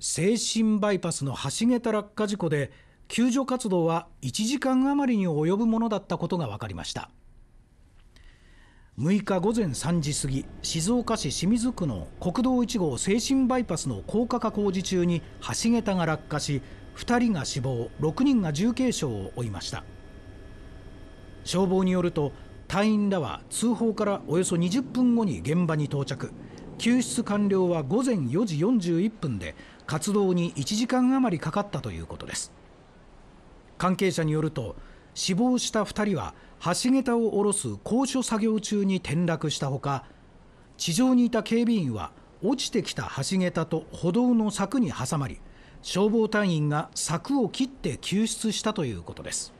静清バイパスの橋桁落下事故で救助活動は1時間余りに及ぶものだったことが分かりました6日午前3時過ぎ静岡市清水区の国道1号静清バイパスの高架化工事中に橋桁が落下し2人が死亡6人が重軽傷を負いました消防によると隊員らは通報からおよそ20分後に現場に到着救出完了は午前4時41分で活動に1時間余りかかったということです関係者によると死亡した2人は橋桁を下ろす高所作業中に転落したほか地上にいた警備員は落ちてきた橋桁と歩道の柵に挟まり消防隊員が柵を切って救出したということです